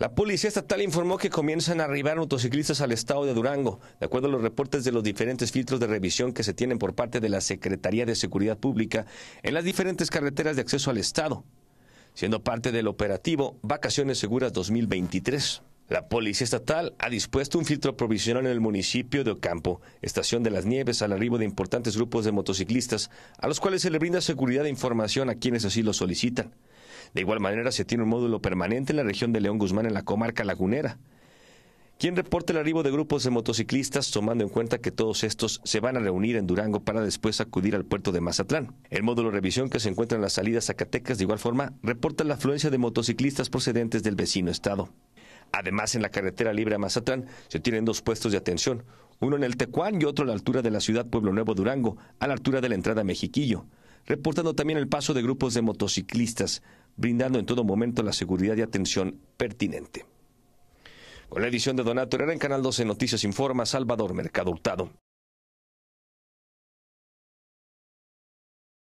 La policía estatal informó que comienzan a arribar motociclistas al estado de Durango, de acuerdo a los reportes de los diferentes filtros de revisión que se tienen por parte de la Secretaría de Seguridad Pública en las diferentes carreteras de acceso al estado, siendo parte del operativo Vacaciones Seguras 2023. La policía estatal ha dispuesto un filtro provisional en el municipio de Ocampo, estación de las Nieves, al arribo de importantes grupos de motociclistas, a los cuales se le brinda seguridad e información a quienes así lo solicitan. De igual manera, se tiene un módulo permanente en la región de León Guzmán, en la comarca lagunera quien reporta el arribo de grupos de motociclistas tomando en cuenta que todos estos se van a reunir en Durango para después acudir al puerto de Mazatlán. El módulo de revisión que se encuentra en las salidas Zacatecas de igual forma reporta la afluencia de motociclistas procedentes del vecino estado. Además, en la carretera libre a Mazatlán se tienen dos puestos de atención, uno en el Tecuán y otro a la altura de la ciudad Pueblo Nuevo Durango, a la altura de la entrada a Mexiquillo, reportando también el paso de grupos de motociclistas brindando en todo momento la seguridad y atención pertinente. Con la edición de Donato Herrera en Canal 12 Noticias Informa, Salvador Mercado Hurtado.